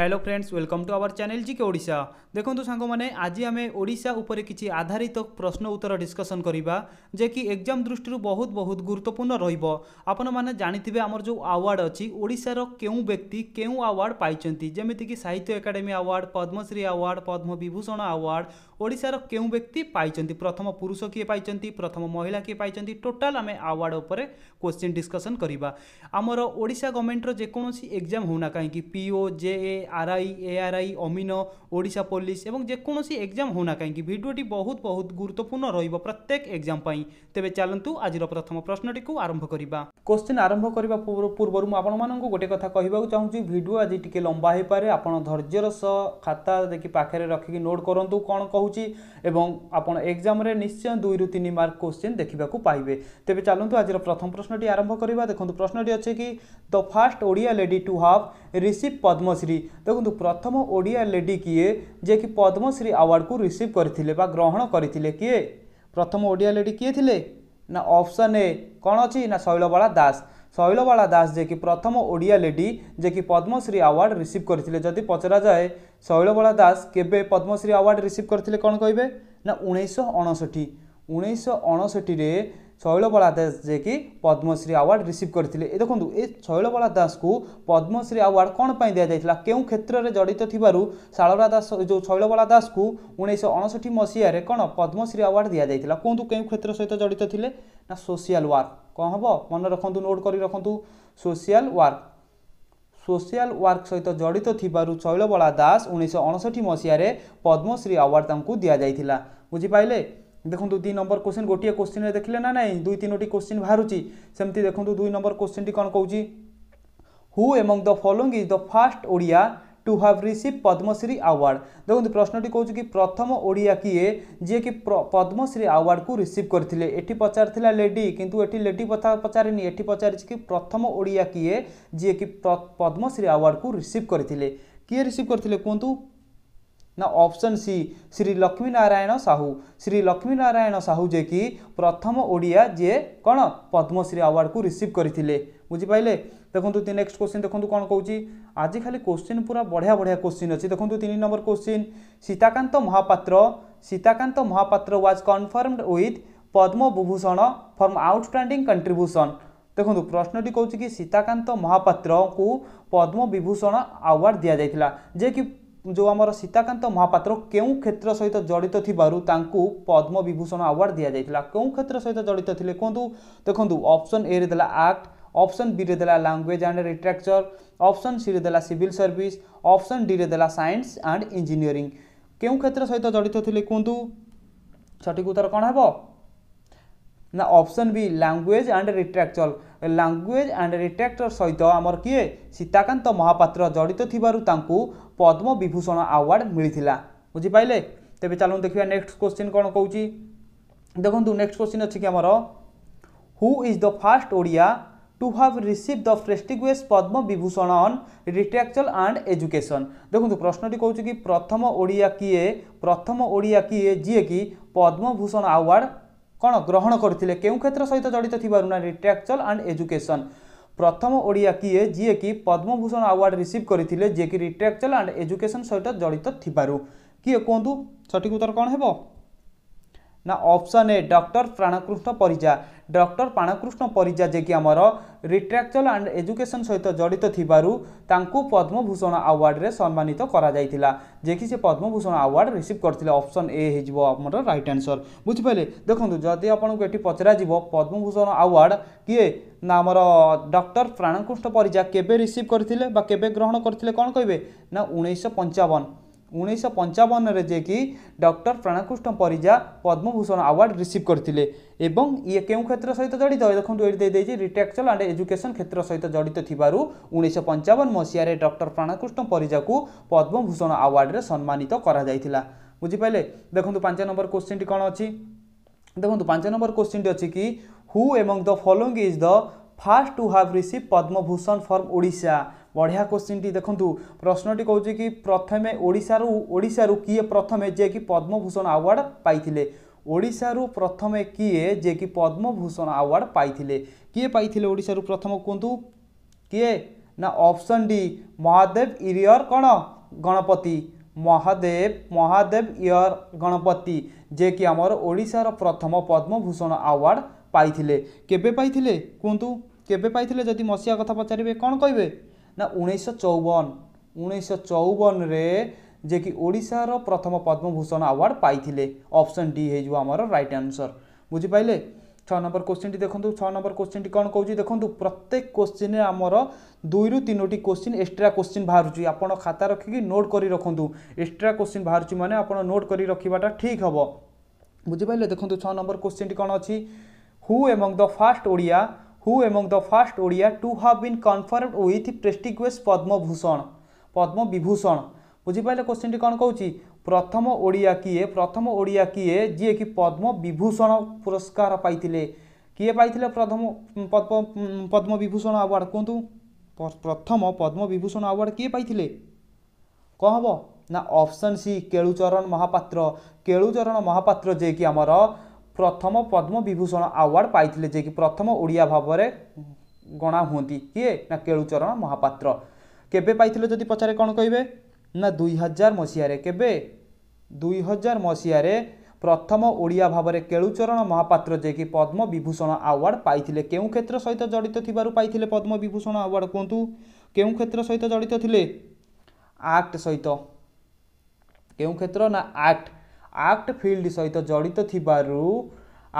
hello friends welcome to our channel G K ओडा देखो सांग आज आम ओडा उपर कि आधारित तो प्रश्न उत्तर डिस्कसन करवा जे कि एग्जाम दृष्टि बहुत बहुत गुरुत्वपूर्ण रपन मैंने जानते हैं आम जो आवार्ड अच्छी ओडार क्यों व्यक्ति क्यों आवार्ड पाई जमीक Sahitya Akademi award Padmashri award Padma Vibhushan award ओडार क्यों व्यक्ति पाई प्रथम पुरुष किए पाई प्रथम महिला किए पाई टोटाल आम आवार्ड उपर क्वेश्चन डिस्कसन करवा आमर ओडा गवर्नमेंट रेकोसी एग्जाम होना कहीं पीओ जे ए ଆର୍ଆଇ ଏଆର୍ଆଇ ଅମିନ ଓଡ଼ିଶା ପୋଲିସ ଏବଂ ଯେକୌଣସି ଏକ୍ଜାମ୍ ହେଉନା କାହିଁକି ଭିଡ଼ିଓଟି ବହୁତ ବହୁତ ଗୁରୁତ୍ୱପୂର୍ଣ୍ଣ ରହିବ ପ୍ରତ୍ୟେକ ଏକ୍ଜାମ୍ ପାଇଁ ତେବେ ଚାଲନ୍ତୁ ଆଜିର ପ୍ରଥମ ପ୍ରଶ୍ନଟିକୁ ଆରମ୍ଭ କରିବା କୋଶ୍ଚିନ୍ ଆରମ୍ଭ କରିବା ପୂର୍ବରୁ ମୁଁ ଆପଣମାନଙ୍କୁ ଗୋଟେ କଥା କହିବାକୁ ଚାହୁଁଛି ଭିଡ଼ିଓ ଆଜି ଟିକେ ଲମ୍ବା ହୋଇପାରେ ଆପଣ ଧୈର୍ଯ୍ୟର ସହ ଖାତା ଦେଖି ପାଖରେ ରଖିକି ନୋଟ୍ କରନ୍ତୁ କ'ଣ କହୁଛି ଏବଂ ଆପଣ ଏକ୍ଜାମ୍ରେ ନିଶ୍ଚୟ ଦୁଇରୁ ତିନି ମାର୍କ କୋଶ୍ଚିନ୍ ଦେଖିବାକୁ ପାଇବେ ତେବେ ଚାଲନ୍ତୁ ଆଜିର ପ୍ରଥମ ପ୍ରଶ୍ନଟି ଆରମ୍ଭ କରିବା ଦେଖନ୍ତୁ ପ୍ରଶ୍ନଟି ଅଛି କି the first Odia lady to have receive Padmashri ଦେଖନ୍ତୁ ପ୍ରଥମ ଓଡ଼ିଆ ଲେଡି କିଏ ଯିଏକି ପଦ୍ମଶ୍ରୀ ଆୱାର୍ଡ଼କୁ ରିସିଭ୍ କରିଥିଲେ ବା ଗ୍ରହଣ କରିଥିଲେ କିଏ ପ୍ରଥମ ଓଡ଼ିଆ ଲେଡି କିଏ ଥିଲେ ନା ଅପସନ୍ ଏ କ'ଣ ଅଛି ନା ଶୈଳବାଳା ଦାସ ଶୈଳବାଳା ଦାସ ଯିଏକି ପ୍ରଥମ ଓଡ଼ିଆ ଲେଡି ଯିଏକି ପଦ୍ମଶ୍ରୀ ଆୱାର୍ଡ଼ ରିସିଭ୍ କରିଥିଲେ ଯଦି ପଚରାଯାଏ ଶୈଳବାଳା ଦାସ କେବେ ପଦ୍ମଶ୍ରୀ ଆୱାର୍ଡ଼ ରିସିଭ୍ କରିଥିଲେ କ'ଣ କହିବେ ନା ଉଣେଇଶହ ଅଣଷଠି ଉଣେଇଶହ ଅଣଷଠିରେ ଶୈଳବଳା ଦାସ ଯିଏକି ପଦ୍ମଶ୍ରୀ ଆୱାର୍ଡ଼ ରିସିଭ୍ କରିଥିଲେ ଏ ଦେଖନ୍ତୁ ଏ ଶୈଳବଳା ଦାସଙ୍କୁ ପଦ୍ମଶ୍ରୀ ଆୱାର୍ଡ଼ କ'ଣ ପାଇଁ ଦିଆଯାଇଥିଲା କେଉଁ କ୍ଷେତ୍ରରେ ଜଡ଼ିତ ଥିବାରୁ ଶାଳରା ଦାସ ଯେଉଁ ଶୈଳବଳା ଦାସଙ୍କୁ ଉଣେଇଶହ ଅଣଷଠି ମସିହାରେ କ'ଣ ପଦ୍ମଶ୍ରୀ ଆୱାର୍ଡ଼ ଦିଆଯାଇଥିଲା କୁହନ୍ତୁ କେଉଁ କ୍ଷେତ୍ର ସହିତ ଜଡ଼ିତ ଥିଲେ ନା ସୋସିଆଲ୍ ୱାର୍କ କ'ଣ ହେବ ମନେ ରଖନ୍ତୁ ନୋଟ୍ କରି ରଖନ୍ତୁ ସୋସିଆଲ୍ ୱାର୍କ ସୋସିଆଲ୍ ୱାର୍କ ସହିତ ଜଡ଼ିତ ଥିବାରୁ ଶୈଳବଳା ଦାସ ଉଣେଇଶହ ଅଣଷଠି ମସିହାରେ ପଦ୍ମଶ୍ରୀ ଆୱାର୍ଡ଼ ତାଙ୍କୁ ଦିଆଯାଇଥିଲା ବୁଝିପାରିଲେ ଦେଖନ୍ତୁ ଦୁଇ ନମ୍ବର କୋଶ୍ଚିନ୍ ଗୋଟିଏ କୋଶ୍ଚିନ୍ରେ ଦେଖିଲେ ନା ନାହିଁ ଦୁଇ ତିନୋଟି କୋଶ୍ଚିନ୍ ବାହାରୁଛି ସେମିତି ଦେଖନ୍ତୁ ଦୁଇ ନମ୍ବର କୋଶ୍ଚିନ୍ଟି କ'ଣ କହୁଛି who among the following is the first Odia to have receive Padmashri award দেখুন প্রশ্নটি কৌছি কি প্রথম ওড়িয়া কিয়ে যিকি পদ্মশ্রী আওয়ার্ড কু রিসিভ করে এটি পচারিলা লেডি কিন্তু এটি লেডি পচারিনি এটি পচারিছি কি প্রথম ওড়িয়া কিয়ে যিকি পদ্মশ্রী আওয়ার্ড কু রিসিভ করে কি রিসিভ করে কুহতু ना ऑप्शन सी श्री लक्ष्मी नारायण साहू श्री लक्ष्मी नारायण साहू जे कि प्रथम ओडिया जे कौन पद्मश्री अवार्ड को रिसीव करते बुझिपाले देखो नेक्स्ट क्वेश्चन देखो कौन कौन आज खाली क्वेश्चन पूरा बढ़िया बढ़िया क्वेश्चन अच्छे देखो तीन number question Sitakant Mahapatra Sitakant Mahapatra was conferred with Vibhushan from outstanding contribution देखो प्रश्नटी कौन कि सीताकांत महापात्र को पद्म विभूषण आवार्ड दि जाता जे कि ଯେଉଁ ଆମର ସୀତାକାନ୍ତ ମହାପାତ୍ର କେଉଁ କ୍ଷେତ୍ର ସହିତ ଜଡ଼ିତ ଥିବାରୁ ତାଙ୍କୁ ପଦ୍ମବିଭୂଷଣ ଆୱାର୍ଡ଼ ଦିଆଯାଇଥିଲା କେଉଁ କ୍ଷେତ୍ର ସହିତ ଜଡ଼ିତ ଥିଲେ କୁହନ୍ତୁ ଦେଖନ୍ତୁ ଅପସନ୍ ଏରେ ଦେଲା ଆକ୍ଟ ଅପସନ୍ ବିରେ ଦେଲା ଲାଙ୍ଗୁଏଜ୍ ଆଣ୍ଡ ଲିଟ୍ରେଚର୍ ଅପସନ୍ ସିରେ ଦେଲା ସିଭିଲ୍ ସର୍ଭିସ୍ ଅପସନ୍ ଡିରେ ଦେଲା ସାଇନ୍ସ ଆଣ୍ଡ ଇଞ୍ଜିନିୟରିଂ କେଉଁ କ୍ଷେତ୍ର ସହିତ ଜଡ଼ିତ ଥିଲେ କୁହନ୍ତୁ ସଠିକ୍ ଉତ୍ତର କ'ଣ ହେବ ନା option B language and literature language and literature ସହିତ ଆମର କିଏ ସୀତାକାନ୍ତ ମହାପାତ୍ର ଜଡ଼ିତ ଥିବାରୁ ତାଙ୍କୁ ପଦ୍ମବିଭୂଷଣ ଆୱାର୍ଡ଼ ମିଳିଥିଲା ବୁଝିପାରିଲେ ତେବେ ଚାଲନ୍ତୁ ଦେଖିବା ନେକ୍ସଟ କ୍ୱେଶ୍ଚିନ୍ କ'ଣ କହୁଛି ଦେଖନ୍ତୁ ନେକ୍ସଟ କ୍ୱେଶ୍ଚିନ୍ ଅଛି କି ଆମର who is the first Odia to have receive the prestigious Padma Vibhushan on literature and education দেখুন প্রশ্নটি কৌছি কি প্রথম ওড়িয়া কিয়ে প্রথম ওড়িয়া কিয়ে যিয়ে কি পদ্মভূষণ আওয়ার্ড କ'ଣ ଗ୍ରହଣ କରିଥିଲେ କେଉଁ କ୍ଷେତ୍ର ସହିତ ଜଡ଼ିତ ଥିବାରୁ ନା ଲିଟ୍ରାକ୍ଚର୍ ଆଣ୍ଡ ଏଜୁକେସନ୍ ପ୍ରଥମ ଓଡ଼ିଆ କିଏ ଯିଏକି ପଦ୍ମଭୂଷଣ ଆୱାର୍ଡ଼ ରିସିଭ୍ କରିଥିଲେ ଯିଏକି ଲିଟ୍ରାକ୍ଚର୍ ଆଣ୍ଡ ଏଜୁକେସନ୍ ସହିତ ଜଡ଼ିତ ଥିବାରୁ କିଏ କୁହନ୍ତୁ ସଠିକ୍ ଉତ୍ତର କ'ଣ ହେବ ନା option A doctor Pranakrushna Parija doctor Pranakrushna Parija ଯିଏକି ଆମର ରିଟ୍ରାକ୍ଚର୍ ଆଣ୍ଡ ଏଜୁକେସନ୍ ସହିତ ଜଡ଼ିତ ଥିବାରୁ ତାଙ୍କୁ ପଦ୍ମଭୂଷଣ ଆୱାର୍ଡ଼ରେ ସମ୍ମାନିତ କରାଯାଇଥିଲା ଯିଏକି ସେ ପଦ୍ମଭୂଷଣ ଆୱାର୍ଡ଼ ରିସିଭ୍ କରିଥିଲେ ଅପସନ୍ ଏ ହେଇଯିବ ଆମର ରାଇଟ୍ ଆନ୍ସର୍ ବୁଝିପାରିଲେ ଦେଖନ୍ତୁ ଯଦି ଆପଣଙ୍କୁ ଏଠି ପଚରାଯିବ ପଦ୍ମଭୂଷଣ ଆୱାର୍ଡ଼ କିଏ ନା ଆମର ଡକ୍ଟର ପ୍ରାଣକୃଷ୍ଣ ପରିଜା କେବେ ରିସିଭ୍ କରିଥିଲେ ବା କେବେ ଗ୍ରହଣ କରିଥିଲେ କ'ଣ କହିବେ ନା ଉଣେଇଶହ ପଞ୍ଚାବନ ଉଣେଇଶହ ପଞ୍ଚାବନରେ ଯିଏକି doctor Pranakrushna Parija Padma Bhushan award receive କରିଥିଲେ ଏବଂ ଇଏ କେଉଁ କ୍ଷେତ୍ର ସହିତ ଜଡ଼ିତ ଦେଖନ୍ତୁ ଏଠି ଦେଇଦେଇଛି ରିଟ୍ରାକ୍ଚୁଆଲ୍ ଆଣ୍ଡ ଏଜୁକେସନ୍ କ୍ଷେତ୍ର ସହିତ ଜଡ଼ିତ ଥିବାରୁ ଉଣେଇଶହ ପଞ୍ଚାବନ ମସିହାରେ ଡକ୍ଟର ପ୍ରାଣକୃଷ୍ଣ ପରିଜାକୁ ପଦ୍ମଭୂଷଣ ଆୱାର୍ଡ଼ରେ ସମ୍ମାନିତ କରାଯାଇଥିଲା ବୁଝିପାରିଲେ ଦେଖନ୍ତୁ ପାଞ୍ଚ ନମ୍ବର କୋଶ୍ଚିନ୍ଟି କ'ଣ ଅଛି ଦେଖନ୍ତୁ ପାଞ୍ଚ ନମ୍ବର କୋଶ୍ଚିନ୍ଟି ଅଛି କି ହୁ ଏବଂ the following is the first to have receive Padma Bhushan from Odisha ବଢ଼ିଆ କୋଶ୍ଚିନ୍ଟି ଦେଖନ୍ତୁ ପ୍ରଶ୍ନଟି କହୁଛି କି ପ୍ରଥମେ ଓଡ଼ିଶାରୁ ଓଡ଼ିଶାରୁ କିଏ ପ୍ରଥମେ ଯିଏକି ପଦ୍ମଭୂଷଣ ଆୱାର୍ଡ଼ ପାଇଥିଲେ ଓଡ଼ିଶାରୁ ପ୍ରଥମେ କିଏ ଯିଏକି ପଦ୍ମଭୂଷଣ ଆୱାର୍ଡ଼ ପାଇଥିଲେ କିଏ ପାଇଥିଲେ ଓଡ଼ିଶାରୁ ପ୍ରଥମ କୁହନ୍ତୁ କିଏ ନା ଅପସନ୍ ଡି ମହାଦେବ ଇରିୟର କ'ଣ ଗଣପତି ମହାଦେବ ମହାଦେବ ଇୟର ଗଣପତି ଯିଏକି ଆମର ଓଡ଼ିଶାର ପ୍ରଥମ ପଦ୍ମଭୂଷଣ ଆୱାର୍ଡ଼ ପାଇଥିଲେ କେବେ ପାଇଥିଲେ କୁହନ୍ତୁ କେବେ ପାଇଥିଲେ ଯଦି ମସିହା କଥା ପଚାରିବେ କ'ଣ କହିବେ ନା ଉଣେଇଶହ ଚଉବନ ଉଣେଇଶହ ଚଉବନରେ ଯେ କି ଓଡ଼ିଶାର ପ୍ରଥମ ପଦ୍ମଭୂଷଣ ଆୱାର୍ଡ଼ ପାଇଥିଲେ ଅପସନ୍ ଡି ହେଇଯିବ ଆମର ରାଇଟ୍ ଆନ୍ସର୍ ବୁଝିପାରିଲେ ଛଅ ନମ୍ବର କୋଶ୍ଚିନ୍ଟି ଦେଖନ୍ତୁ ଛଅ ନମ୍ବର କୋଶ୍ଚିନ୍ଟି କ'ଣ କହୁଛି ଦେଖନ୍ତୁ ପ୍ରତ୍ୟେକ କୋଶ୍ଚିନ୍ରେ ଆମର ଦୁଇରୁ ତିନୋଟି କୋଶ୍ଚିନ୍ ଏକ୍ସଟ୍ରା କୋଶ୍ଚିନ୍ ବାହାରୁଛି ଆପଣ ଖାତା ରଖିକି ନୋଟ୍ କରି ରଖନ୍ତୁ ଏକ୍ସଟ୍ରା କୋଶ୍ଚିନ୍ ବାହାରୁଛି ମାନେ ଆପଣ ନୋଟ୍ କରି ରଖିବାଟା ଠିକ୍ ହେବ ବୁଝିପାରିଲେ ଦେଖନ୍ତୁ ଛଅ ନମ୍ବର କୋଶ୍ଚିନ୍ଟି କ'ଣ ଅଛି who among the first Odia who among the first Odia to have been confirmed with prestigious Padma Bhushan Padma Vibhushan ବୁଝିପାରିଲେ କୋଶ୍ଚିନ୍ଟି କ'ଣ କହୁଛି ପ୍ରଥମ ଓଡ଼ିଆ କିଏ ପ୍ରଥମ ଓଡ଼ିଆ କିଏ ଯିଏକି ପଦ୍ମ ବିଭୂଷଣ ପୁରସ୍କାର ପାଇଥିଲେ କିଏ ପାଇଥିଲେ ପ୍ରଥମ ପଦ୍ମ ବିଭୂଷଣ ଆୱାର୍ଡ଼ କୁହନ୍ତୁ ପ୍ରଥମ ପଦ୍ମ ବିଭୂଷଣ ଆୱାର୍ଡ଼ କିଏ ପାଇଥିଲେ କ'ଣ ହେବ ନା ଅପସନ୍ ସି କେଳୁଚରଣ ମହାପାତ୍ର କେଳୁଚରଣ ମହାପାତ୍ର ଯିଏକି ଆମର প্রথম পদ্মবিভূষণ আওয়ার্ড পাইলে যে কি প্রথম ওড়িয়া ভাবরে গণা হুঁতি কি না কেলুচরণ মহাপাত্র কেবে পাইলে যদি পচারে কোণ কইবে না দুই হাজার মশিয়ারে কেবে দুই হাজার মশিয়ারে প্রথম ওড়িয়া ভাবে কেলুচরণ মহাপাত্র যে কি পদ্মবিভূষণ আওয়ার্ড পাইলে কেউ ক্ষেত্র সহিত জড়িত থিবার পাইলে পদ্মবিভূষণ আওয়ার্ড কুহতু কেউ ক্ষেত্র সহিত জড়িত থিলে আক্ট সহিত কেউ ক্ষেত্র না আক্ট ଆକ୍ଟ ଫିଲ୍ଡ ସହିତ ଜଡ଼ିତ ଥିବାରୁ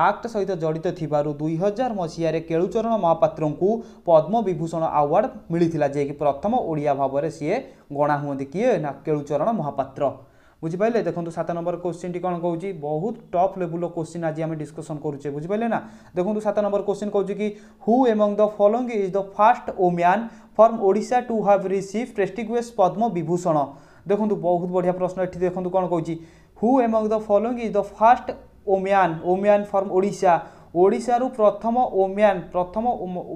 ଆକ୍ଟ ସହିତ ଜଡ଼ିତ ଥିବାରୁ ଦୁଇହଜାର ମସିହାରେ କେଳୁଚରଣ ମହାପାତ୍ରଙ୍କୁ ପଦ୍ମବିଭୂଷଣ ଆୱାର୍ଡ଼ ମିଳିଥିଲା ଯିଏକି ପ୍ରଥମ ଓଡ଼ିଆ ଭାବରେ ସିଏ ଗଣା ହୁଅନ୍ତି କିଏ ନା କେଳୁଚରଣ ମହାପାତ୍ର ବୁଝିପାରିଲେ ଦେଖନ୍ତୁ ସାତ ନମ୍ବର କୋଶ୍ଚିନ୍ଟି କ'ଣ କହୁଛି ବହୁତ ଟପ୍ ଲେବୁଲ୍ର କୋଶ୍ଚିନ୍ ଆଜି ଆମେ ଡିସ୍କସନ୍ କରୁଛେ ବୁଝିପାରିଲେ ନା ଦେଖନ୍ତୁ ସାତ ନମ୍ବର କୋଶ୍ଚିନ୍ କହୁଛି କି who among the following is the first woman from Odisha to have receive prestigious Vibhushan ଦେଖନ୍ତୁ ବହୁତ ବଢ଼ିଆ ପ୍ରଶ୍ନ ଏଠି ଦେଖନ୍ତୁ କ'ଣ କହୁଛି who among the following is the first woman woman from Odisha ଓଡ଼ିଶାରୁ ପ୍ରଥମ ଓମ୍ୟାନ୍ ପ୍ରଥମ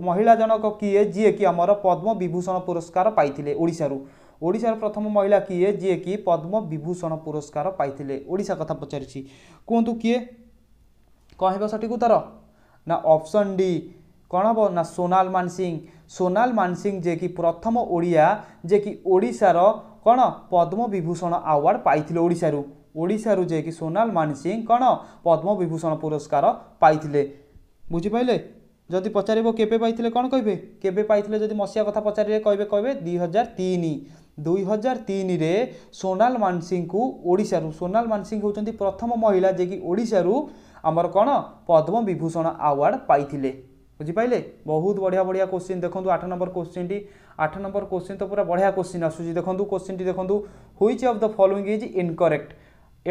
ମହିଳା ଜଣକ କିଏ ଯିଏକି ଆମର ପଦ୍ମ ବିଭୂଷଣ ପୁରସ୍କାର ପାଇଥିଲେ ଓଡ଼ିଶାରୁ ଓଡ଼ିଶାର ପ୍ରଥମ ମହିଳା କିଏ ଯିଏକି ପଦ୍ମ ବିଭୂଷଣ ପୁରସ୍କାର ପାଇଥିଲେ ଓଡ଼ିଶା କଥା ପଚାରିଛି କୁହନ୍ତୁ କିଏ କ'ଣ ହେବ ସଠିକ୍ ଉତ୍ତର ନା ଅପସନ୍ ଡି କ'ଣ ହେବ ନା ସୋନାଲ ମାନସିଂ ସୋନାଲ ମାନସିଂ ଯିଏକି ପ୍ରଥମ ଓଡ଼ିଆ ଯିଏକି ଓଡ଼ିଶାର କ'ଣ ପଦ୍ମ ବିଭୂଷଣ ଆୱାର୍ଡ଼ ପାଇଥିଲେ ଓଡ଼ିଶାରୁ ଓଡ଼ିଶାରୁ ଯାଇକି ସୋନାଲ ମାନସିଂ କ'ଣ ପଦ୍ମବିଭୂଷଣ ପୁରସ୍କାର ପାଇଥିଲେ ବୁଝିପାରିଲେ ଯଦି ପଚାରିବ କେବେ ପାଇଥିଲେ କ'ଣ କହିବେ କେବେ ପାଇଥିଲେ ଯଦି ମସିହା କଥା ପଚାରିଲେ କହିବେ କହିବେ ଦୁଇହଜାର ତିନି ଦୁଇହଜାର ତିନିରେ ସୋନାଲ ମାନସିଂଙ୍କୁ ଓଡ଼ିଶାରୁ ସୋନାଲ ମାନସିଂ ହେଉଛନ୍ତି ପ୍ରଥମ ମହିଳା ଯିଏକି ଓଡ଼ିଶାରୁ ଆମର କ'ଣ ପଦ୍ମବିଭୂଷଣ ଆୱାର୍ଡ଼ ପାଇଥିଲେ ବୁଝିପାରିଲେ ବହୁତ ବଢ଼ିଆ ବଢ଼ିଆ କୋଶ୍ଚିନ୍ ଦେଖନ୍ତୁ ଆଠ ନମ୍ବର କୋଶ୍ଚିନ୍ଟି ଆଠ ନମ୍ବର କୋଶ୍ଚିନ୍ ତ ପୁରା ବଢ଼ିଆ କୋଶ୍ଚିନ୍ ଆସୁଛି ଦେଖନ୍ତୁ କୋଶ୍ଚିନ୍ଟି ଦେଖନ୍ତୁ which of the following is incorrect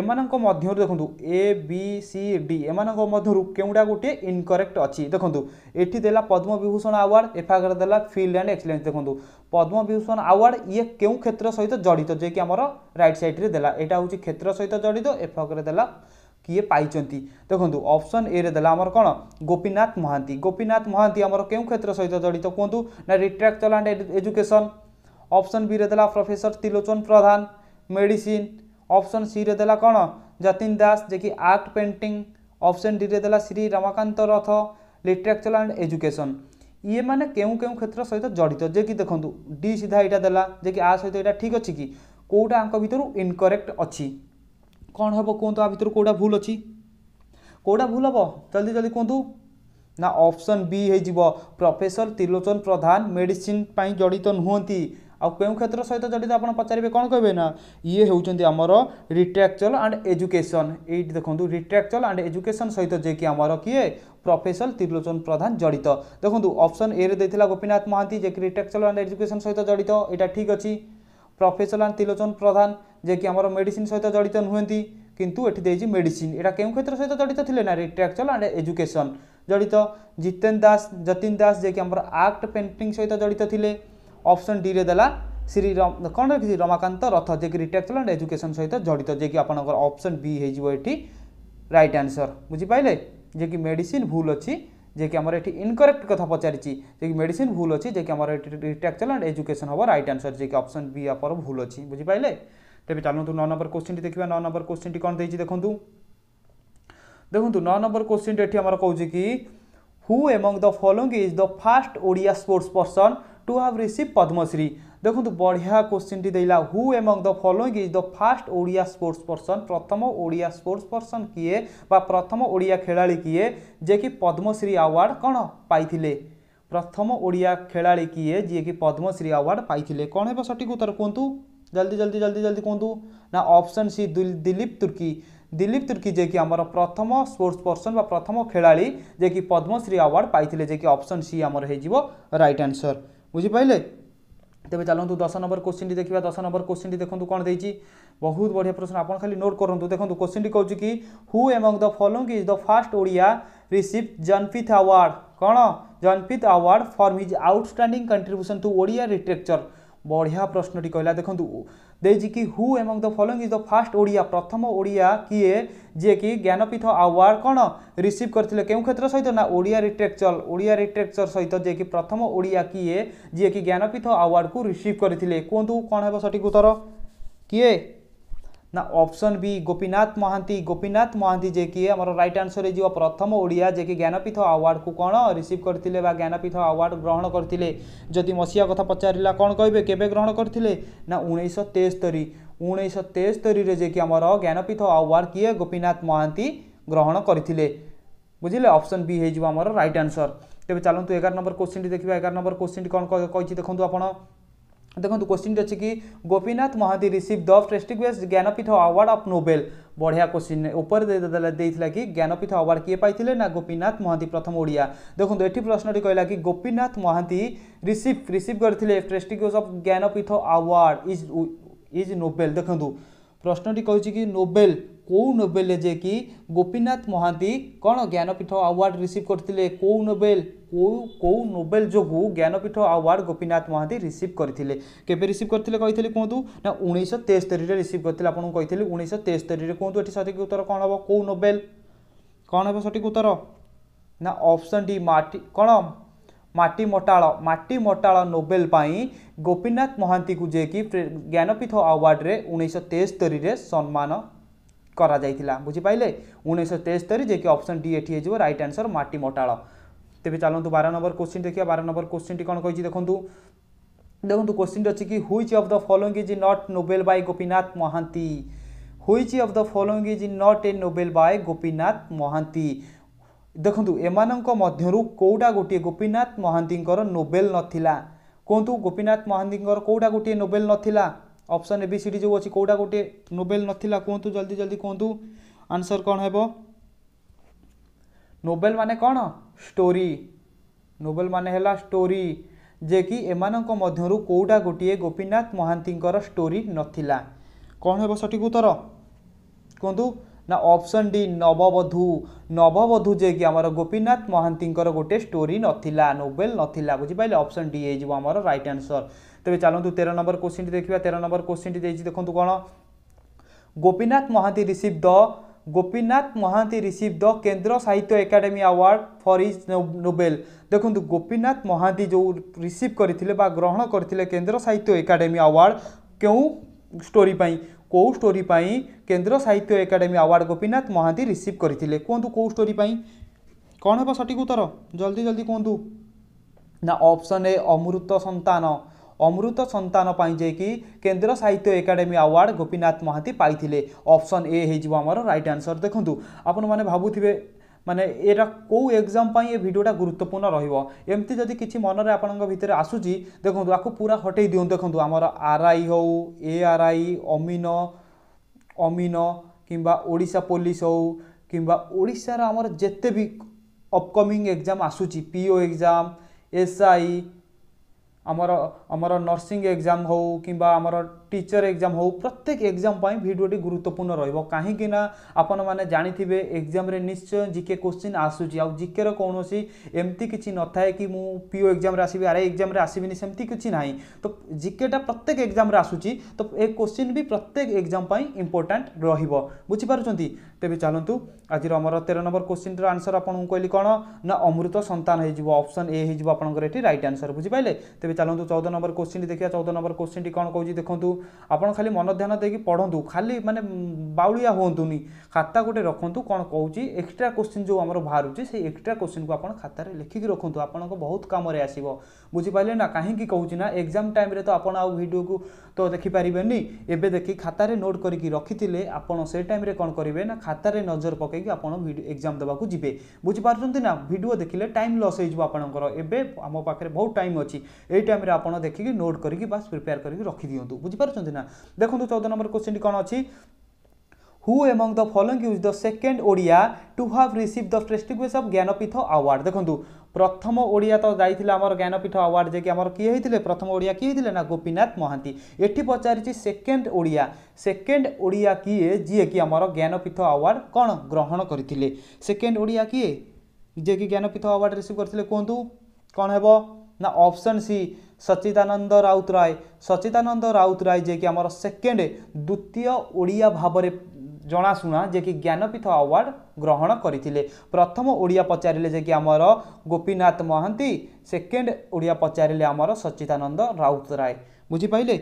ଏମାନଙ୍କ ମଧ୍ୟରୁ ଦେଖନ୍ତୁ ଏ ବି ସି ଡି ଏମାନଙ୍କ ମଧ୍ୟରୁ କେଉଁଟା ଗୋଟିଏ ଇନକରେକ୍ଟ ଅଛି ଦେଖନ୍ତୁ ଏଠି ଦେଲା ପଦ୍ମବିଭୂଷଣ ଆୱାର୍ଡ଼ ଏଫାଗରେ ଦେଲା ଫିଲ୍ଡ ଆଣ୍ଡ ଏକ୍ସିଲେନ୍ସ ଦେଖନ୍ତୁ ପଦ୍ମବିଭୂଷଣ ଆୱାର୍ଡ଼ ଇଏ କେଉଁ କ୍ଷେତ୍ର ସହିତ ଜଡ଼ିତ ଯିଏକି ଆମର ରାଇଟ୍ ସାଇଡ଼୍ରେ ଦେଲା ଏଇଟା ହେଉଛି କ୍ଷେତ୍ର ସହିତ ଜଡ଼ିତ ଏଫାଗରେ ଦେଲା କିଏ ପାଇଛନ୍ତି ଦେଖନ୍ତୁ ଅପସନ୍ ଏରେ ଦେଲା ଆମର କ'ଣ ଗୋପୀନାଥ ମହାନ୍ତି ଗୋପୀନାଥ ମହାନ୍ତି ଆମର କେଉଁ କ୍ଷେତ୍ର ସହିତ ଜଡ଼ିତ କୁହନ୍ତୁ ନା ରିଟ୍ରାକ୍ଚୁଆଲ୍ ଆଣ୍ଡ ଏଜୁକେସନ୍ ଅପସନ୍ ବିରେ ଦେଲା professor Trilochan Pradhan medicine option ସିରେ ଦେଲା କ'ଣ ଯତୀନ ଦାସ ଯେ କି ଆର୍ଟ ପେଣ୍ଟିଂ ଅପସନ୍ ଡିରେ ଦେଲା ଶ୍ରୀ ରମାକାନ୍ତ ରଥ লিটরেচর আন্ড এজুকেশন ইয়ে মানে কেউ কেউ ক্ষেত্র সহিত জড়িত যে কি দেখুন ডি সিধা এটা দেলা যে কি আ সহিত এটা ঠিক অছি কি কোটা আঙ্ক ভিতর ইনকরেক্ট অছি কণ হব কুহতু আ ভিতর কোটা ভুল অছি কোটা ভুল হব জলদি জলদি কুহতু না অপশন বি হয়ে প্রফেসর ত্রিলোচন প্রধান মেডিসিন পাই জড়িত নুহতি आउ क्षेत्र सहित जडित आप पचारे कौन कहे ना ये हूँ आमर रिट्राक्चुआल आंड एजुकेशन ये देखो रिट्राक्चुआल आंड एजुकेशन सहित जे कि आमर किए প্রফেসর ত্রিলোচন প্রধান জড়িত দেখুন অপশন এ রে দিয়েছিল গোপীনাথ মহান্তি যে কি রিটেকচুয়াল আন্ড এডুকেশন সহ জড়িত এটা ঠিক অছি প্রফেসর আন্ড ত্রিলোচন প্রধান যে কি আমার মেডিসিন সহ জড়িত নুহেন্তি কিন্তু এটি দিয়েছি মেডিসিন এটা কেউ ক্ষেত্র সহ জড়িত লে না রিট্রাকচুয়াল আন্ড এডুকেশন জড়িত জিতেন দাস যতীন দাস যে কি আমার আর্ট পেন্টিং সহ জড়িত লে ଅପସନ୍ ଡିରେ ଦେଲା ଶ୍ରୀ କ'ଣ ଶ୍ରୀ ରମାକାନ୍ତ ରଥ ଯିଏକି ରିଟାୟାର୍ଡ଼ ଆଣ୍ଡ ଏଜୁକେସନ୍ ସହିତ ଜଡ଼ିତ ଯିଏକି ଆପଣଙ୍କର ଅପସନ୍ ବି ହେଇଯିବ ଏଠି ରାଇଟ୍ ଆନ୍ସର୍ ବୁଝିପାରିଲେ ଯିଏକି ମେଡ଼ିସିନ୍ ଭୁଲ ଅଛି ଯିଏକି ଆମର ଏଠି ଇନକରେକ୍ଟ କଥା ପଚାରିଛି ଯିଏକି ମେଡ଼ିସିନ୍ ଭୁଲ ଅଛି ଯିଏକି ଆମର ଏଠି ରିଟ୍ରାକ୍ଚର୍ ଆଣ୍ଡ ଏଜୁକେସନ୍ ହେବ ରାଇଟ୍ ଆନ୍ସର୍ ଯିଏକି ଅପସନ୍ ବି ଆମର ଭୁଲ ଅଛି ବୁଝିପାରିଲେ ତେବେ ଚାଲନ୍ତୁ ନଅ ନମ୍ବର କୋଶ୍ଚିନ୍ଟି ଦେଖିବା ନଅ ନମ୍ବର କୋଶ୍ଚିନ୍ଟି କ'ଣ ଦେଇଛି ଦେଖନ୍ତୁ ଦେଖନ୍ତୁ ନଅ ନମ୍ବର କୋଶ୍ଚିନ୍ଟି ଏଠି ଆମର କହୁଛି କି who among the following is the first Odia sports person to have receive Padmashri देखु बढ़िया क्वेश्चन टी देला who among the following is the first Odia sports person प्रथम ओडिया स्पोर्ट्स पर्सन किए बा प्रथम ओडिया खेला किए जे कि पद्मश्री अवार्ड कौन पाई प्रथम ओडिया खेला किए कि पद्मश्री अवार्ड पाई कौन है सठिक उत्तर कहतु जल्दी जल्दी जल्दी जल्दी कहतु ना अपसन सी दिलीप तुर्की दिलीप तुर्की जे कि आम प्रथम स्पोर्ट्स पर्सन प्रथम खेला कि पद्मश्री अवार्ड पाई जेकि अपसन सी आमर हो रईट आनसर বুঝিপাইলে ତେବେ ଚାଲନ୍ତୁ ଦଶ ନମ୍ବର କୋଶ୍ଚିନ୍ଟି ଦେଖିବା ଦଶ ନମ୍ବର କୋଶ୍ଚିନ୍ଟି ଦେଖନ୍ତୁ କ'ଣ ଦେଇଛି ବହୁତ ବଢ଼ିଆ ପ୍ରଶ୍ନ ଆପଣ ଖାଲି ନୋଟ୍ କରନ୍ତୁ ଦେଖନ୍ତୁ କୋଶ୍ଚିନ୍ଟି କହୁଛି କି who among the following is the first Odia receive Jnanpith award କ'ଣ Jnanpith award for his outstanding contribution to Odia literature ବଢ଼ିଆ ପ୍ରଶ୍ନଟି କହିଲା ଦେଖନ୍ତୁ ଦେଇଛି କି who among the following is the first Odia ପ୍ରଥମ ଓଡ଼ିଆ କିଏ ଯିଏକି ଜ୍ଞାନପୀଠ ଆୱାର୍ଡ଼ କ'ଣ ରିସିଭ୍ କରିଥିଲେ କେଉଁ କ୍ଷେତ୍ର ସହିତ ନା ଓଡ଼ିଆ ଲିଟ୍ରେଚର୍ ଓଡ଼ିଆ ଲିଟ୍ରେଚର୍ ସହିତ ଯିଏକି ପ୍ରଥମ ଓଡ଼ିଆ କିଏ ଯିଏକି ଜ୍ଞାନପୀଠ ଆୱାର୍ଡ଼କୁ ରିସିଭ୍ କରିଥିଲେ କୁହନ୍ତୁ କ'ଣ ହେବ ସଠିକ୍ ଉତ୍ତର କିଏ ना ऑप्शन बी गोपीनाथ महांती गोपीनाथ महांती जे कि आम रईट आंसर हो प्रथम ओडिया जे कि ज्ञानपीठ आवार्ड को कौन रिसीव करते ज्ञानपीठ आवार्ड ग्रहण करते जदि मसीहा कथ पचार कौन कहे के ग्रहण करते ना उन्नीस तेस्तरी उन्नीस तेस्तरी जे कि आम ज्ञानपीठ आवार्ड किए गोपीनाथ महांती ग्रहण करते बुझे अप्सन बी होमर रईट आंसर तेज चलतु एगार नंबर क्वेश्चन देखिए एगार नंबर क्वेश्चन कौन कही देखो आप ଦେଖନ୍ତୁ କୋଶ୍ଚିନ୍ଟି ଅଛି କି Gopinath Mohanty receive the prestigious Jnanpith award of novel ବଢ଼ିଆ କୋଶ୍ଚିନ୍ ଉପରେ ଦେଇଥିଲା କି ଜ୍ଞାନପୀଠ ଆୱାର୍ଡ଼ କିଏ ପାଇଥିଲେ ନା ଗୋପୀନାଥ ମହାନ୍ତି ପ୍ରଥମ ଓଡ଼ିଆ ଦେଖନ୍ତୁ ଏଠି ପ୍ରଶ୍ନଟି କହିଲା କି ଗୋପୀନାଥ ମହାନ୍ତି ରିସିଭ୍ ରିସିଭ୍ କରିଥିଲେ prestigious of Jnanpith award is is novel ଦେଖନ୍ତୁ ପ୍ରଶ୍ନଟି କହିଛି କି ନୋବେଲ୍ কেউ নোবেল যে কি গোপীনাথ মহান্তি কোণ জ্ঞানপীঠ আওয়ার্ড রিসিভ করলে কেউ নোবেল কেউ কেউ নোবেল যোগু জ্ঞানপীঠ আওয়ার্ড গোপীনাথ মহান্তি রিসিভ করে কেবে রিসিভ করে কে কুহতু না উনিশশো তেস্তরীরে রিসিভ করে আপনার কে উনিশশো তেস্তরীরে কুহতু এটি সঠিক উত্তর কোণ হব কেউ নোবেল কোণ হব সঠিক উত্তর না অপশন ডি মাটি কোণ ମାଟି ମଟାଳ ମାଟି ମଟାଳ ନୋବେଲ ପାଇଁ ଗୋପୀନାଥ ମହାନ୍ତିକୁ ଯିଏକି ଜ୍ଞାନପୀଠ ଆୱାର୍ଡ଼ରେ ଉଣେଇଶହ ତେସ୍ତରୀରେ ସମ୍ମାନ করা বুঝিপাইলে উনিশশো তেস্তরি যে কি অপশন ডি এটি হয়ে রাইট আনসর মাটি মটাল তেবে চলতু বার নম্বর কোশ্চিন দেখা বার নম্বর কোশ্চিনটি কোণ কী দেখুন দেখুন কোশ্চিনটি অছি কি which of the following is not novel by Gopinath Mohanty which of the following is not a novel by Gopinath Mohanty দেখুন এমানক মধ্যরু কোটা গোটিয়ে গোপীনাথ মহান্তিঙ্কর নোবেল নথিলা কুহতু গোপীনাথ মহান্তিঙ্কর কোটা গোটিয়ে নোবেল নথিলা option A B C D যে কোটা কোটয়ে নোবেল নথিলা কোন্তু জলদি জলদি কোন্তু আনসার কোন হেব নোবেল মানে কোন স্টোরি নোবেল মানে হলা স্টোরি জে কি এমানক মধ্যরু কোটা গটিয়ে গোপীনাথ মহন্তিকর স্টোরি নথিলা কোন হেব সঠিক উত্তর কোন্তু না ଅପସନ୍ ଡି ନବବଧୂ ନବବଧୂ ଯିଏକି ଆମର ଗୋପୀନାଥ ମହାନ୍ତିଙ୍କର ଗୋଟେ ଷ୍ଟୋରି ନଥିଲା ନୋବେଲ ନଥିଲା ବୁଝିପାରିଲେ ଅପସନ୍ ଡି ହେଇଯିବ ଆମର ରାଇଟ୍ ଆନ୍ସର୍ ତେବେ ଚାଲନ୍ତୁ ତେର ନମ୍ବର କୋଶ୍ଚିନ୍ଟି ଦେଖିବା ତେର ନମ୍ବର କୋଶ୍ଚିନ୍ଟି ଦେଇଛି ଦେଖନ୍ତୁ କ'ଣ Gopinath Mohanty receive the Gopinath Mohanty receive the Kendra Sahitya Akademi award for is novel দেখুন গোপীনাথ মহান্তি যে রিসিভ করে বা গ্রহণ করে কেন্দ্র সাহিত্য একাডেমি আওয়ার্ড কেউ স্টোরি পাই কেউ স্টোরি পাই কেন্দ্র সাহিত্য একাডেমি আওয়ার্ড গোপীনাথ মহাନ୍ତି রিসিভ করে কুহতু কেউ স্টোরি পাই কণ হব সঠিক উত্তর জলদি জলদি কুহতু না অপশন এ অমৃত সন্তান অমৃত সন্তান পাই যাইকি কেন্দ্র সাহিত্য একাডেমি আওয়ার্ড গোপীনাথ মহাନ୍ତି পাইলে অপশন এ হয়ে যাব আমার রাইট আনসর দেখুন আপনার ভাবুবে ମାନେ ଏଇଟା କେଉଁ ଏକ୍ଜାମ୍ ପାଇଁ ଏ ଭିଡ଼ିଓଟା ଗୁରୁତ୍ୱପୂର୍ଣ୍ଣ ରହିବ ଏମିତି ଯଦି କିଛି ମନରେ ଆପଣଙ୍କ ଭିତରେ ଆସୁଛି ଦେଖନ୍ତୁ ଆକୁ ପୁରା ହଟେଇ ଦିଅନ୍ତୁ ଦେଖନ୍ତୁ ଆମର ଆର୍ ଆଇ ହେଉ ଏ ଆର୍ ଆଇ ଅମିନ ଅମିନ କିମ୍ବା ଓଡ଼ିଶା ପୋଲିସ ହେଉ କିମ୍ବା ଓଡ଼ିଶାର ଆମର ଯେତେ ବି ଅପକମିଂ ଏକ୍ଜାମ୍ ଆସୁଛି ପିଓ ଏକ୍ଜାମ୍ ଏସ୍ଆଇ ଆମର ଆମର ନର୍ସିଂ ଏକ୍ଜାମ୍ ହେଉ କିମ୍ବା ଆମର টিচর এক্সাম হোক প্রত্যেক এক্সাম পাই ভিডিওটি গুরুত্বপূর্ণ রহব কাহিঁকি না আপনার জাঁথিবে এক্সামে নিশ্চয় জিকে কোশ্চিন আসুচি আিকের কৌশি এমতি কিছু নথায় কি মু পিও এক্সামে আসবি আর এক্সামে আসবিনি সেমতি কিছু না তো জিকেটা প্রত্যেক এক্সামে আসুচি তো এ কোশ্চিন বি প্রত্যেক এক্সাম পাই ইম্পর্টাট রহব বুঝিপারুচ্ছেন তেবে চালু আজ আমার তের নম্বর কোশ্চিন্র আনসর আপনার কহিলি কোণ না অমৃত সন্তান হয়ে যাব অপশন এ হয়ে যাব আপনার এটি রাইট আনসর বুঝিপারে তেবে চালু চৌদ নম্বর কোশ্চিন দেখা চৌদ নম্বর কোশ্চিনটি কোণ কৌছি দেখুন ଆପଣ ଖାଲି ମନ ଧ୍ୟାନ ଦେଇକି ପଢ଼ନ୍ତୁ ଖାଲି ମାନେ ବାଉଳିଆ ହୁଅନ୍ତୁନି ଖାତା ଗୋଟେ ରଖନ୍ତୁ କ'ଣ କହୁଛି ଏକ୍ସଟ୍ରା କୋଶ୍ଚିନ୍ ଯେଉଁ ଆମର ବାହାରୁଛି ସେଇ ଏକ୍ସଟ୍ରା କୋଶ୍ଚିନ୍କୁ ଆପଣ ଖାତାରେ ଲେଖିକି ରଖନ୍ତୁ ଆପଣଙ୍କ ବହୁତ କାମରେ ଆସିବ ବୁଝିପାରିଲେ ନା କାହିଁକି କହୁଛି ନା ଏକ୍ଜାମ୍ ଟାଇମ୍ରେ ତ ଆପଣ ଆଉ ଭିଡ଼ିଓକୁ ତ ଦେଖିପାରିବେନି ଏବେ ଦେଖି ଖାତାରେ ନୋଟ୍ କରିକି ରଖିଥିଲେ ଆପଣ ସେ ଟାଇମ୍ରେ କ'ଣ କରିବେ ନା ଖାତାରେ ନଜର ପକାଇକି ଆପଣ ଏକ୍ଜାମ୍ ଦେବାକୁ ଯିବେ ବୁଝିପାରୁଛନ୍ତି ନା ଭିଡ଼ିଓ ଦେଖିଲେ ଟାଇମ୍ ଲସ୍ ହେଇଯିବ ଆପଣଙ୍କର ଏବେ ଆମ ପାଖରେ ବହୁତ ଟାଇମ୍ ଅଛି ଏଇ ଟାଇମ୍ରେ ଆପଣ ଦେଖିକି ନୋଟ୍ କରିକି ବାସ୍ ପ୍ରିପେୟାର କରିକି ରଖିଦିଅନ୍ତୁ ବୁଝିପାରୁଛନ୍ତି ପାରୁଛନ୍ତି ନା ଦେଖନ୍ତୁ ଚଉଦ ନମ୍ବର କୋଶ୍ଚିନ୍ଟି କ'ଣ ଅଛି who among the following is the second Odia to have receive the prestigious of Jnanpith award দেখুন প্রথম ওড়িয়া তো যাই আমার জ্ঞানপীঠ আওয়ার্ড যে কি আমার কি হয়েছিল প্রথম ওড়িয়া কি হয়েছিল না গোপীনাথ মহান্তি এটি পচারিছি সেকেন্ড ওড়িয়া সেকেন্ড ওড়িয়া কি যিয়ে কি আমার জ্ঞানপীঠ আওয়ার্ড কোণ গ্রহণ করে সেকেন্ড ওড়িয়া কি যে কি জ্ঞানপীঠ আওয়ার্ড রিসিভ করে কুহতু কোণ হব option C Sachidananda Routray Sachidananda Routray যে কি আমরো সেকেন্ড দুতিয় ওড়িয়া ভাবরে জনা শোনা যে কি জ্ঞানপীঠ অ্যাওয়ার্ড গ্রহণ করি থিলে প্রথম ওড়িয়া পচারিলে যে কি আমরো গোপীনাথ মহন্তি সেকেন্ড ওড়িয়া পচারিলে আমরো সচীতানন্দ রাউত রায় বুঝি পাইলে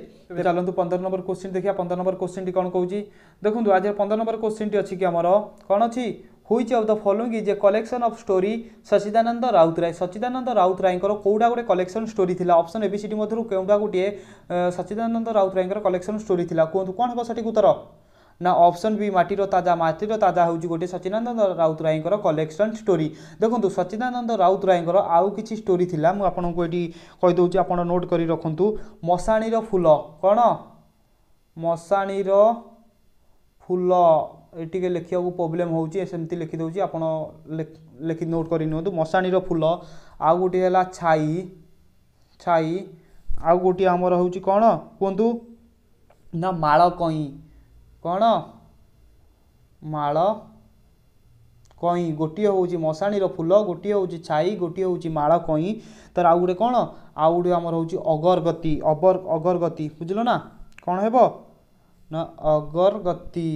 চলন্ত 15 নম্বর কোশ্চেন দেখি 15 নম্বর কোশ্চেন টি কোন কওজি দেখুন্দু আজ 15 নম্বর কোশ্চেন টি আছে কি আমরো কোন আছে which of the following is a collection of story Sachidananda Routray Sachidananda রাউতরায়ঙ্কর কোউটা গোটে কলেকশন স্টোরি লা অপশন এবিসিডি মধ্যে কেউটা গোটিয়ে সচিদানন্দ রাউতরায়ঙ্কর কলেকশন স্টোরি লা কুহতু কোণ হব সঠিক উত্তর না অপশন বি মাটির তাজা মাটির তাজা হচ্ছে গোটে সচিদানন্দ রাউতরায়ঙ্কর কলেকশন স্টোরি দেখুন সচিদানন্দ রাউতরায়ঙ্কর আউ কিছু স্টোরি লা মু আপনার এটি কেদি আপনার নোট করে রাখতু মশাণীর ফুল কোণ মশাণীর ফুল ये लिखा प्रोब्लेम होमती आप लिख नोट कर मशाणी फुल आउ गोटे छाई छाई आउ गोटे आमर हूँ कौन कहतु ना मलकई कौन मई गोटे हूँ मशाणी फुल गोटे हूँ छाई गोटे हूँ मलकई तर आउ गोटे कौन आउ गोटे आमर हूँ अगरगती अगरगती बुझल कौन है अगरगती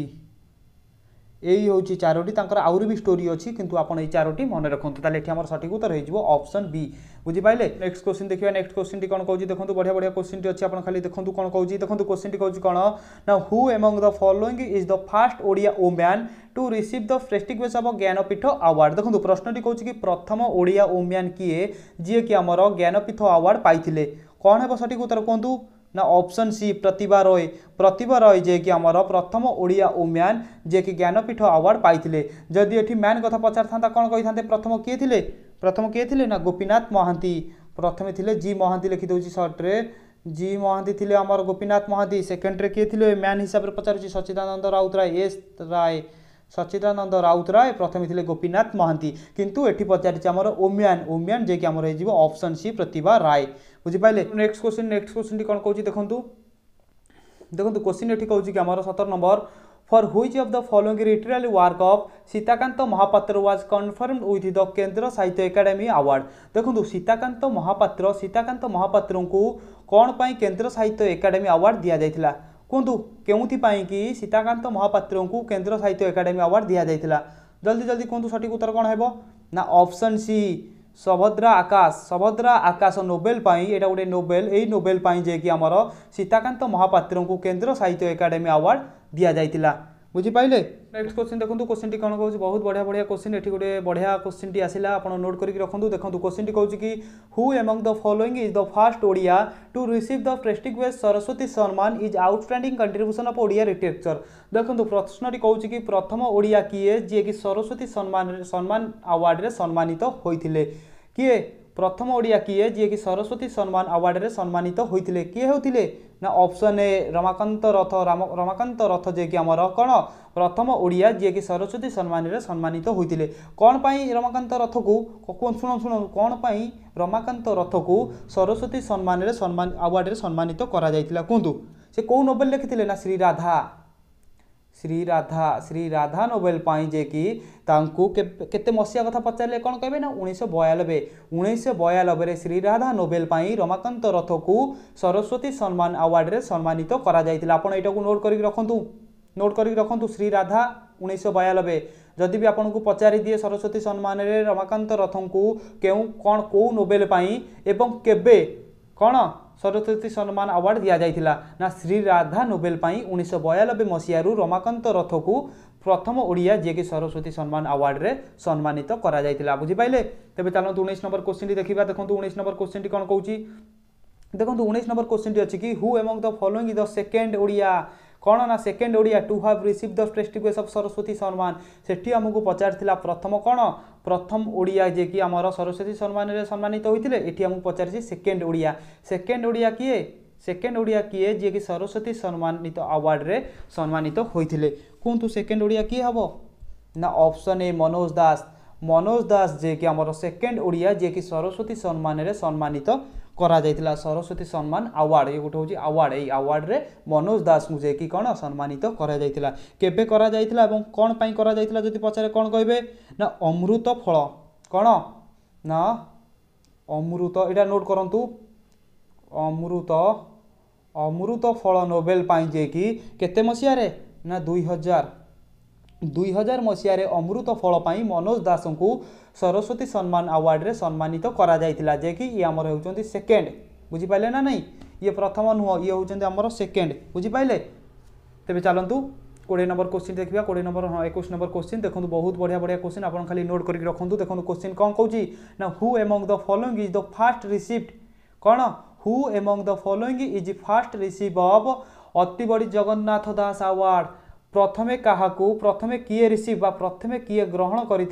এই হচ্ছে চারোটি তাঁর আহরি বি স্টোরি অছি কিন্তু আপনার এই চারোটি মনে রাখতু তাহলে এটি আমার সঠিক উত্তর হয়ে যাব অপশন বি বুঝিপারে নেক্সট কোশ্চিন দেখা নেক্সট কোশ্চিনটি কোণ কৌছি দেখুন বড়িয়া বড়িয়া কোশ্চিনটি অছি আপনার খালি দেখুন কোণ কৌছি দেখুন কোশ্চিনটি কৌছি কোণ না who among the following is the first Odia woman to receive the prestigious of Jnanpith award দেখুন প্রশ্নটি কৌছি কি প্রথম ওড়িয়া ওম্যান কিয়ে যিয়ে কি আমার জ্ঞানপীঠ আওয়ার্ড পাইলে কোণ হব সঠিক উত্তর কুহতু ना ऑप्शन सी प्रतिभा रॉय प्रतिभा रॉय जे कि आमर प्रथम ओडिया ओम्यान जे कि ज्ञानपीठ अवार्ड पाई जदि ये मैन कथा पचार था कौन कही था प्रथम किए थे प्रथम किए थे ना गोपीनाथ महांती प्रथम थे जी महांती लिखिदे सर्ट्रे जी महांती थे आमर गोपीनाथ महांती सेकेंड्रे किए थे मैन हिसाब से पचार राउत राय एस राय सचिदानंद राउत राय प्रथम ଗୋପୀନାଥ गोपीनाथ କିନ୍ତୁ ଏଠି ये पचार ओम्यान ओम्यान ଯିଏକି ଆମର ହେଇଯିବ ଅପସନ୍ ସି ପ୍ରତିଭା ରାୟ बुझिपाले नेक्स्ट क्वेश्चन नेक्स्ट क्वेश्चन टी कौन कौन देखु देखो क्वेश्चन ये कौन कि सतर नंबर फर which of the following literary work of Sitakant Mahapatra was confirm with the Kendra Sahitya Akademi award देखो सीताकांत महापात्र सीताकांत महापात्र कौन पर केन्द्र साहित्य एकाडेमी आवार्ड दि जाइला कहतु के सीताकांत महापात्र को केन्द्र साहित्य एकाडेमी आवार्ड दि जाइला जल्दी जल्दी कहतु सटिक उत्तर कौन है ना ऑप्शन सी ସଭଦ୍ରା ଆକାଶ ସଭଦ୍ରା ଆକାଶ ନୋବେଲ ପାଇଁ ଏଇଟା ଗୋଟେ ନୋବେଲ ଏଇ ନୋବେଲ ପାଇଁ ଯିଏକି ଆମର ସୀତାକାନ୍ତ ମହାପାତ୍ରଙ୍କୁ କେନ୍ଦ୍ର ସାହିତ୍ୟ ଏକାଡେମୀ ଆୱାର୍ଡ଼ ଦିଆଯାଇଥିଲା বুঝিপাইলে নেক্সট কোশ্চিন দেখুন কোশ্চিনটি কোণ কৌছে বহুত বড়িয়া বড়িয়া কোশ্চিন এটি গোটে বড়িয়া কোশ্চিনটি আসিলা আপনার নোট করি রাখুন দেখুন কোশ্চিনটি কৌছে কি who among the following is the first Odia to receive the prestigious Saraswati Samman is outstanding contribution of Odia literature দেখুন প্রশ্নটি কৌছে কি প্রথম ওড়িয়া কিয়ে যিয়ে কি সরস্বতী সম্মান সম্মান আওয়ার্ডে সম্মানিত হয়েছিল কিয়ে ପ୍ରଥମ ଓଡ଼ିଆ କିଏ ଯିଏକି ସରସ୍ୱତୀ ସମ୍ମାନ ଆୱାର୍ଡ଼ରେ ସମ୍ମାନିତ ହୋଇଥିଲେ କିଏ ହେଉଥିଲେ ନା ଅପ୍ସନ୍ ଏ ରମାକାନ୍ତ ରଥ ରମାକାନ୍ତ ରଥ ଯିଏକି ଆମର କ'ଣ ପ୍ରଥମ ଓଡ଼ିଆ ଯିଏକି ସରସ୍ୱତୀ ସମ୍ମାନରେ ସମ୍ମାନିତ ହୋଇଥିଲେ କ'ଣ ପାଇଁ ରମାକାନ୍ତ ରଥକୁ ଶୁଣ ଶୁଣ କ'ଣ ପାଇଁ ରମାକାନ୍ତ ରଥକୁ ସରସ୍ୱତୀ ସମ୍ମାନରେ ସମ୍ମାନ ଆୱାର୍ଡ଼ରେ ସମ୍ମାନିତ କରାଯାଇଥିଲା କୁହନ୍ତୁ ସେ କେଉଁ ନୋବେଲ୍ ଲେଖିଥିଲେ ନା ଶ୍ରୀରାଧା ଶ୍ରୀ ରାଧା ଶ୍ରୀ ରାଧା ନୋବେଲ ପାଇଁ ଯିଏକି ତାଙ୍କୁ କେତେ ମସିହା କଥା ପଚାରିଲେ କ'ଣ କହିବେ ନା ଉଣେଇଶହ ବୟାନବେ ଉଣେଇଶହ ବୟାନବେରେ ଶ୍ରୀ ରାଧା ନୋବେଲ ପାଇଁ ରମାକାନ୍ତ ରଥକୁ ସରସ୍ୱତୀ ସମ୍ମାନ ଆୱାର୍ଡ଼ରେ ସମ୍ମାନିତ କରାଯାଇଥିଲା ଆପଣ ଏଇଟାକୁ ନୋଟ୍ କରିକି ରଖନ୍ତୁ ନୋଟ୍ କରିକି ରଖନ୍ତୁ ଶ୍ରୀ ରାଧା ଉଣେଇଶହ ବୟାନବେ ଯଦି ବି ଆପଣଙ୍କୁ ପଚାରି ଦିଏ ସରସ୍ୱତୀ ସମ୍ମାନରେ ରମାକାନ୍ତ ରଥଙ୍କୁ କେଉଁ କ'ଣ କେଉଁ ନୋବେଲ ପାଇଁ ଏବଂ କେବେ କ'ଣ ସରସ୍ୱତୀ ସମ୍ମାନ ଆୱାର୍ଡ଼ ଦିଆଯାଇଥିଲା ନା ଶ୍ରୀ ରାଧା ନୋବେଲ ପାଇଁ ଉଣେଇଶହ ବୟାନବେ ମସିହାରୁ ରମାକାନ୍ତ ରଥକୁ ପ୍ରଥମ ଓଡ଼ିଆ ଯିଏକି ସରସ୍ୱତୀ ସମ୍ମାନ ଆୱାର୍ଡ଼ରେ ସମ୍ମାନିତ କରାଯାଇଥିଲା ବୁଝିପାରିଲେ ତେବେ ଚାଲନ୍ତୁ ଉଣେଇଶ ନମ୍ବର କୋଶ୍ଚିନ୍ଟି ଦେଖିବା ଦେଖନ୍ତୁ ଉଣେଇଶ ନମ୍ବର କୋଶ୍ଚିନ୍ଟି କ'ଣ କହୁଛି ଦେଖନ୍ତୁ ଉଣେଇଶ ନମ୍ବର କୋଶ୍ଚିନ୍ଟି ଅଛି କି who among the following the second Odia କ'ଣ ନା second Odia to have receive the prestigious of Saraswati Samman ସେଠି ଆମକୁ ପଚାରିଥିଲା ପ୍ରଥମ କ'ଣ ପ୍ରଥମ ଓଡ଼ିଆ ଯିଏକି ଆମର ସରସ୍ୱତୀ ସମ୍ମାନରେ ସମ୍ମାନିତ ହୋଇଥିଲେ ଏଠି ଆମକୁ ପଚାରିଛି ସେକେଣ୍ଡ ଓଡ଼ିଆ ସେକେଣ୍ଡ ଓଡ଼ିଆ କିଏ ସେକେଣ୍ଡ ଓଡ଼ିଆ କିଏ ଯିଏକି ସରସ୍ୱତୀ ସମ୍ମାନିତ ଆୱାର୍ଡ଼ରେ ସମ୍ମାନିତ ହୋଇଥିଲେ କୁହନ୍ତୁ ସେକେଣ୍ଡ ଓଡ଼ିଆ କିଏ ହେବ ନା ଅପ୍ସନ୍ ଏ ମନୋଜ ଦାସ ମନୋଜ ଦାସ ଯିଏକି ଆମର ସେକେଣ୍ଡ ଓଡ଼ିଆ ଯିଏକି ସରସ୍ୱତୀ ସମ୍ମାନରେ ସମ୍ମାନିତ କରାଯାଇଥିଲା ସରସ୍ୱତୀ ସମ୍ମାନ ଆୱାର୍ଡ଼ ଏ ଗୋଟେ ହେଉଛି ଆୱାର୍ଡ଼ ଏଇ ଆୱାର୍ଡ଼ରେ ମନୋଜ ଦାସଙ୍କୁ ଯାଇକି କ'ଣ ସମ୍ମାନିତ କରାଯାଇଥିଲା କେବେ କରାଯାଇଥିଲା ଏବଂ କ'ଣ ପାଇଁ କରାଯାଇଥିଲା ଯଦି ପଚାରେ କ'ଣ କହିବେ ନା ଅମୃତ ଫଳ କ'ଣ ନା ଅମୃତ ଏଇଟା ନୋଟ୍ କରନ୍ତୁ ଅମୃତ ଅମୃତ ଫଳ ନୋବେଲ ପାଇଁ ଯିଏକି କେତେ ମସିହାରେ ନା ଦୁଇ ହଜାର ଦୁଇ ହଜାର ମସିହାରେ ଅମୃତ ଫଳ ପାଇଁ ମନୋଜ ଦାସଙ୍କୁ ସରସ୍ୱତୀ ସମ୍ମାନ ଆୱାର୍ଡ଼ରେ ସମ୍ମାନିତ କରାଯାଇଥିଲା ଯିଏକି ଇଏ ଆମର ହେଉଛନ୍ତି ସେକେଣ୍ଡ ବୁଝିପାରିଲେ ନା ନାହିଁ ଇଏ ପ୍ରଥମ ନୁହଁ ଇଏ ହେଉଛନ୍ତି ଆମର ସେକେଣ୍ଡ ବୁଝିପାରିଲେ ତେବେ ଚାଲନ୍ତୁ কোড়িয়ে নম্বর কোশ্চিন দেখা কোড়িয়ে নম্বর হ্যাঁ একুশ নম্বর কোশ্চিন দেখুন বহুত বড়িয়া বড়িয়া কোশ্চিন আপনার খালি নোট করি রাখুন দেখুন কোশ্চিন কম কৌছি না who among the following is the first recipient কোণ who among the following is first receive of Atibadi Jagannath Das award প্রথমে কাহাকু প্রথমে কিয়ে রিসিভ বা প্রথমে কিয়ে গ্রহণ করে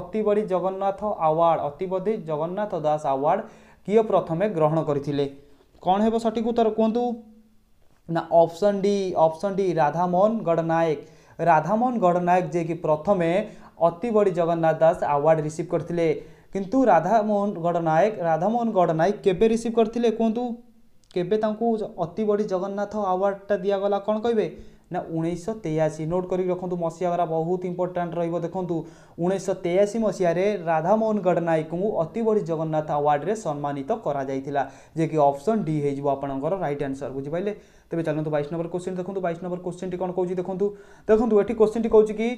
অতিবড়ি জগন্নাথ আওয়ার্ড অতিবড়ি জগন্নাথ দাস আওয়ার্ড কিয়ে প্রথমে গ্রহণ করে কণ হব সঠিক উত্তর কুহতু না option D option D Radhamohan Gadanayak Radhamohan Gadanayak যে কি প্রথমে অতিবড়ি জগন্নাথ দাস আওয়ার্ড রিসিভ করে কিন্তু রাধামোহন গড়নায়ক রাধামোহন গড়নায়ক কেবে রিসিভ করে কুহতু কেবে তাঁকু অতিবড়ি জগন্নাথ আওয়ার্ডটা দিয়াগলা কণ কহবে ना उन्नीस तेयासी नोट करी रखु मसीहा बहुत इंपोर्टाट रही है देखो उन्नीस तेयासी मसीह राधामोहन गडनायक अति बड़ी जगन्नाथ आवार्ड्रे सम्मानित करपसन डी हो रईट आनसर बुझे तेज चलो बैस नंबर क्वेश्चन देखो बैस नंबर क्वेश्चन टी कौन कौन देखो देखो ये क्वेश्चन टी कौ कि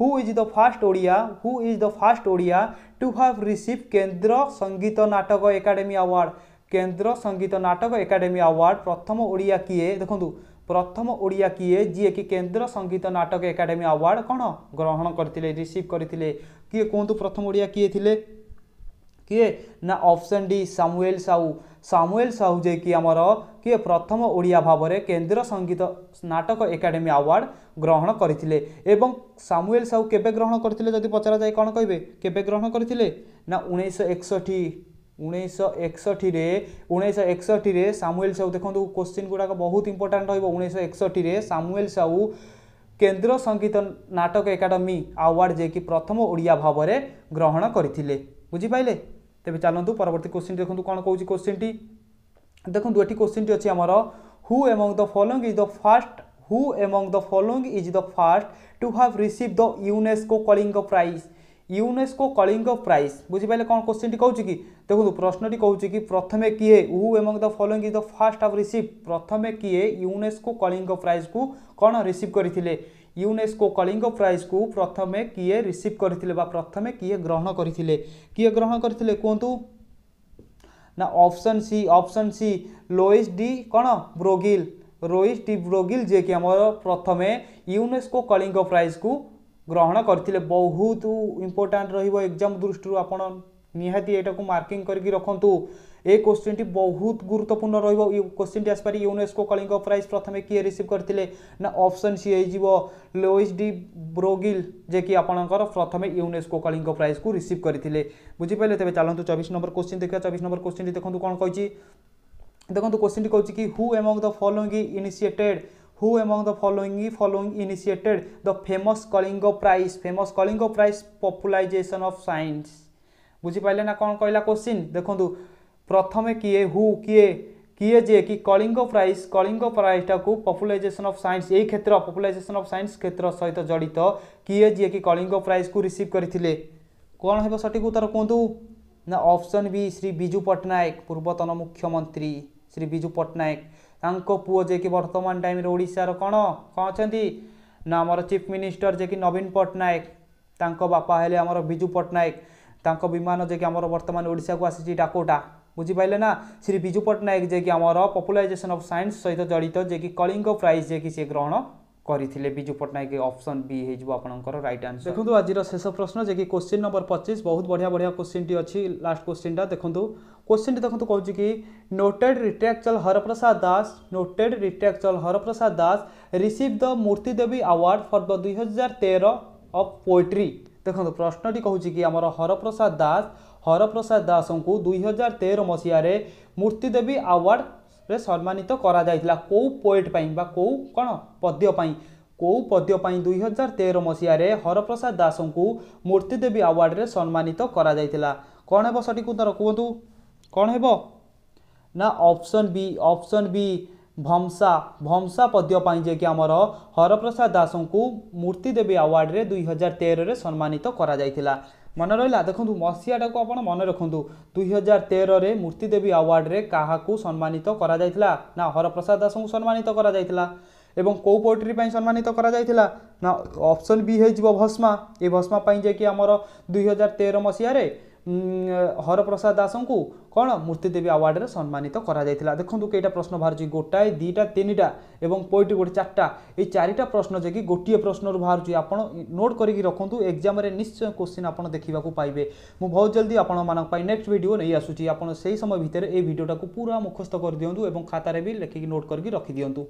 who is the first Odia who is the first Odia to have receive Kendra Sangeet नाटक एकाडेमी आवार्ड केन्द्र संगीत नाटक एकाडेमी आवार्ड प्रथम ओडिया किए देखो ପ୍ରଥମ ଓଡ଼ିଆ କିଏ ଯିଏକି କେନ୍ଦ୍ର ସଙ୍ଗୀତ ନାଟକ ଏକାଡେମୀ ଆୱାର୍ଡ଼ କ'ଣ ଗ୍ରହଣ କରିଥିଲେ ରିସିଭ୍ କରିଥିଲେ କିଏ କୁହନ୍ତୁ ପ୍ରଥମ ଓଡ଼ିଆ କିଏ ଥିଲେ କିଏ ନା option D Samuel Sahu Samuel Sahu ଯିଏକି ଆମର କିଏ ପ୍ରଥମ ଓଡ଼ିଆ ଭାବରେ କେନ୍ଦ୍ର ସଙ୍ଗୀତ ନାଟକ ଏକାଡେମୀ ଆୱାର୍ଡ଼ ଗ୍ରହଣ କରିଥିଲେ ଏବଂ ସାମୁଏଲ ସାହୁ କେବେ ଗ୍ରହଣ କରିଥିଲେ ଯଦି ପଚରାଯାଏ କ'ଣ କହିବେ କେବେ ଗ୍ରହଣ କରିଥିଲେ ନା ଉଣେଇଶହ ଏକଷଠି ଉଣେଇଶହ ଏକଷଠିରେ ଉଣେଇଶହ ଏକଷଠିରେ ସାମୁଏଲ ସାହୁ ଦେଖନ୍ତୁ କୋଶ୍ଚିନ୍ ଗୁଡ଼ାକ ବହୁତ ଇମ୍ପୋର୍ଟାଣ୍ଟ ରହିବ ଉଣେଇଶହ ଏକଷଠିରେ ସାମୁଏଲ ସାହୁ କେନ୍ଦ୍ର ସଙ୍ଗୀତ ନାଟକ ଏକାଡେମୀ ଆୱାର୍ଡ଼ ଯିଏକି ପ୍ରଥମ ଓଡ଼ିଆ ଭାବରେ ଗ୍ରହଣ କରିଥିଲେ ବୁଝିପାରିଲେ ତେବେ ଚାଲନ୍ତୁ ପରବର୍ତ୍ତୀ କୋଶ୍ଚିନ୍ ଦେଖନ୍ତୁ କ'ଣ କହୁଛି କୋଶ୍ଚିନ୍ଟି ଦେଖନ୍ତୁ ଏଠି କୋଶ୍ଚିନ୍ଟି ଅଛି ଆମର who among the following is the first who among the following is the first to have receive the UNESCO Kalinga prize UNESCO Kalinga prize बुझिपारे कौन क्वेश्चन टी कौच कि देखो प्रश्न कौचे कि प्रथम किए who the following is the first of receive प्रथम किए यूनेस्को कलिंग प्राइज को कौन रिसीव करते यूनेस्को कलिंग प्राइज को प्रथम किए रिसीव करते प्रथम किए ग्रहण करते किए ग्रहण करते कहतु ना option C option C Louis de कौन ब्रोगिल रोइस डी ब्रोगिल जे कि प्रथम यूनेस्को कलिंग प्राइज को ଗ୍ରହଣ କରିଥିଲେ ବହୁତ ଇମ୍ପୋର୍ଟାଣ୍ଟ ରହିବ ଏକ୍ଜାମ୍ ଦୃଷ୍ଟିରୁ ଆପଣ ନିହାତି ଏଇଟାକୁ ମାର୍କିଂ କରିକି ରଖନ୍ତୁ ଏ କୋଶ୍ଚିନ୍ଟି ବହୁତ ଗୁରୁତ୍ୱପୂର୍ଣ୍ଣ ରହିବ ଏ କୋଶ୍ଚିନ୍ଟି ଆସିପାରି ୟୁନେସ୍କୋ କଳିଙ୍ଗ ପ୍ରାଇଜ୍ ପ୍ରଥମେ କିଏ ରିସିଭ୍ କରିଥିଲେ ନା ଅପସନ୍ ସି ହେଇଯିବ ଲୋଇସ୍ ଡି ବ୍ରୋଗିଲ୍ ଯିଏକି ଆପଣଙ୍କର ପ୍ରଥମେ ୟୁନେସ୍କୋ କଳିଙ୍ଗ ପ୍ରାଇଜ୍କୁ ରିସିଭ୍ କରିଥିଲେ ବୁଝିପାରିଲେ ତେବେ ଚାଲନ୍ତୁ ଚବିଶ ନମ୍ବର କୋଶ୍ଚିନ୍ ଦେଖିବା ଚବିଶ ନମ୍ବର କୋଶ୍ଚିନ୍ଟି ଦେଖନ୍ତୁ କ'ଣ କହିଛି ଦେଖନ୍ତୁ କୋଶ୍ଚିନ୍ଟି କହୁଛି କି who among the following initiated who among the following following initiated the famous Kalinga prize famous Kalinga prize popularization of science বুঝি পাইলে না কোন কহিলা কোশ্চিন দেখুন প্রথমে কি হু কি কি যে কি কলিঙ্গ প্রাইজ কলিঙ্গ প্রাইজটাকু পপুলাইজেসন অফ সাইন্স এই ক্ষেত্র পপুলাইজেসন অফ সাইন্স ক্ষেত্র সহিত জড়িত কি যে কি কলিঙ্গ কু রিসিভ করে কোণ হব সঠিক উত্তর কুহতু না অপশন বি শ্রী বিজু পট্টনাক পূর্বতন মুখ্যমন্ত্রী শ্রী বিজু পট্টনাক ତାଙ୍କ ପୁଅ ଯିଏକି ବର୍ତ୍ତମାନ ଟାଇମ୍ରେ ଓଡ଼ିଶାର କ'ଣ କ'ଣ ଅଛନ୍ତି ନା ଆମର ଚିଫ୍ ମିନିଷ୍ଟର ଯିଏକି ନବୀନ ପଟ୍ଟନାୟକ ତାଙ୍କ ବାପା ହେଲେ ଆମର ବିଜୁ ପଟ୍ଟନାୟକ ତାଙ୍କ ବିମାନ ଯିଏକି ଆମର ବର୍ତ୍ତମାନ ଓଡ଼ିଶାକୁ ଆସିଛି ଡାକୋଟା ବୁଝିପାରିଲେ ନା ଶ୍ରୀ ବିଜୁ ପଟ୍ଟନାୟକ ଯିଏକି ଆମର ପପୁଲାରାଇଜେସନ୍ ଅଫ୍ ସାଇନ୍ସ ସହିତ ଜଡ଼ିତ ଯିଏକି କଳିଙ୍ଗ ପ୍ରାଇଜ୍ ଯିଏକି ସେ ଗ୍ରହଣ କରିଥିଲେ ବିଜୁ ପଟ୍ଟନାୟକ ଅପସନ୍ ବି ହେଇଯିବ ଆପଣଙ୍କର ରାଇଟ୍ ଆନ୍ସର ଦେଖନ୍ତୁ ଆଜିର ଶେଷ ପ୍ରଶ୍ନ ଯିଏକି କୋଶ୍ଚିନ୍ ନମ୍ବର ପଚିଶ ବହୁତ ବଢ଼ିଆ ବଢ଼ିଆ କୋଶ୍ଚିନ୍ଟି ଅଛି ଲାଷ୍ଟ କୋଶ୍ଚିନ୍ଟା ଦେଖନ୍ତୁ क्वेश्चन देखो तो कौन कि नोटेड रिट्राक्चुअल हरप्रसाद दास नोटेड रिट्राक्चुअल Haraprasad Das receive the Moorti Devi award for the दुई हजार तेर अफ पोएट्री ଦେଖନ୍ତୁ ପ୍ରଶ୍ନଟି କହୁଛି କି ଆମର ହରପ୍ରସାଦ ଦାସ ହରପ୍ରସାଦ ଦାସଙ୍କୁ ଦୁଇହଜାର ତେର ମସିହାରେ ମୂର୍ତ୍ତିଦେବୀ ଆୱାର୍ଡ଼ରେ ସମ୍ମାନିତ କରାଯାଇଥିଲା କେଉଁ ପୋଏଟ୍ ପାଇଁ ବା କେଉଁ କ'ଣ ପଦ୍ୟ ପାଇଁ କେଉଁ ପଦ୍ୟ ପାଇଁ ଦୁଇହଜାର ତେର ମସିହାରେ ହରପ୍ରସାଦ ଦାସଙ୍କୁ ମୂର୍ତ୍ତିଦେବୀ ଆୱାର୍ଡ଼ରେ ସମ୍ମାନିତ କରାଯାଇଥିଲା କ'ଣ ହେବ ସଠିକ୍ ଉତ୍ତର କୁହନ୍ତୁ କ'ଣ ହେବ ନା ଅପସନ୍ ବି ଅପସନ୍ ବି ଭମସା ଭମସା ପଦ୍ୟ ପାଇଁ ଯିଏକି ଆମର ହରପ୍ରସାଦ ଦାସଙ୍କୁ ମୂର୍ତ୍ତିଦେବୀ ଆୱାର୍ଡ଼ରେ ଦୁଇ ହଜାର ତେରରେ ସମ୍ମାନିତ କରାଯାଇଥିଲା ମନେ ରହିଲା ଦେଖନ୍ତୁ ମସିହାଟାକୁ ଆପଣ ମନେ ରଖନ୍ତୁ ଦୁଇ ହଜାର ତେରରେ ମୂର୍ତ୍ତିଦେବୀ ଆୱାର୍ଡ଼ରେ କାହାକୁ ସମ୍ମାନିତ କରାଯାଇଥିଲା ନା ହରପ୍ରସାଦ ଦାସଙ୍କୁ ସମ୍ମାନିତ କରାଯାଇଥିଲା ଏବଂ କେଉଁ ପୋଏଟ୍ରି ପାଇଁ ସମ୍ମାନିତ କରାଯାଇଥିଲା ନା ଅପସନ୍ ବି ହେଇଯିବ ଭସ୍ମା ଏ ଭସ୍ମା ପାଇଁ ଯିଏକି ଆମର ଦୁଇ ହଜାର ତେର ମସିହାରେ হরপ্রসাদ দাসঙ্কু କ'ଣ ମୂର୍ତ୍ତିଦେବୀ ଆୱାର୍ଡ଼ରେ ସମ୍ମାନିତ କରାଯାଇଥିଲା ଦେଖନ୍ତୁ କେଇଟା ପ୍ରଶ୍ନ ବାହାରୁଛି ଗୋଟାଏ ଦୁଇଟା ତିନିଟା ଏବଂ ପୋଇଟି ଗୋଟେ ଚାରିଟା ଏଇ ଚାରିଟା ପ୍ରଶ୍ନ ଯାଇକି ଗୋଟିଏ ପ୍ରଶ୍ନରୁ ବାହାରୁଛି ଆପଣ ନୋଟ୍ କରିକି ରଖନ୍ତୁ ଏକ୍ଜାମ୍ରେ ନିଶ୍ଚୟ କୋଶ୍ଚିନ୍ ଆପଣ ଦେଖିବାକୁ ପାଇବେ ମୁଁ ବହୁତ ଜଲ୍ଦି ଆପଣମାନଙ୍କ ପାଇଁ ନେକ୍ସଟ ଭିଡ଼ିଓ ନେଇ ଆସୁଛି ଆପଣ ସେହି ସମୟ ଭିତରେ ଏଇ ଭିଡ଼ିଓଟାକୁ ପୁରା ମୁଖସ୍ଥ କରିଦିଅନ୍ତୁ ଏବଂ ଖାତାରେ ବି ଲେଖିକି ନୋଟ୍ କରିକି ରଖିଦିଅନ୍ତୁ